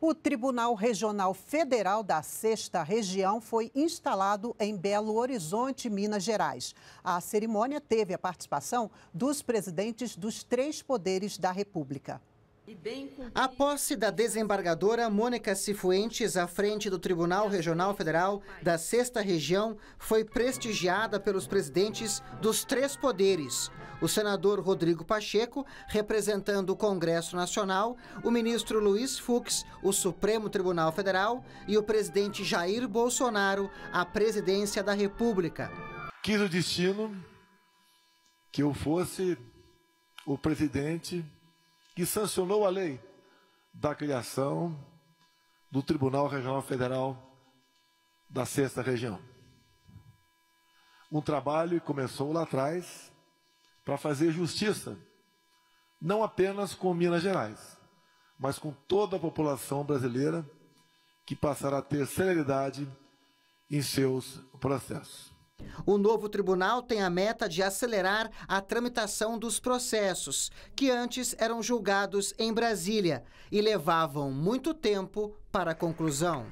O Tribunal Regional Federal da Sexta Região foi instalado em Belo Horizonte, Minas Gerais. A cerimônia teve a participação dos presidentes dos três poderes da República. A posse da desembargadora Mônica Cifuentes à frente do Tribunal Regional Federal da Sexta Região foi prestigiada pelos presidentes dos três poderes: o senador Rodrigo Pacheco, representando o Congresso Nacional, o ministro Luiz Fux, o Supremo Tribunal Federal, e o presidente Jair Bolsonaro, a presidência da República. Quis o destino que eu fosse o presidente que sancionou a lei da criação do Tribunal Regional Federal da Sexta Região. Um trabalho que começou lá atrás para fazer justiça, não apenas com Minas Gerais, mas com toda a população brasileira que passará a ter celeridade em seus processos. O novo tribunal tem a meta de acelerar a tramitação dos processos, que antes eram julgados em Brasília e levavam muito tempo para a conclusão.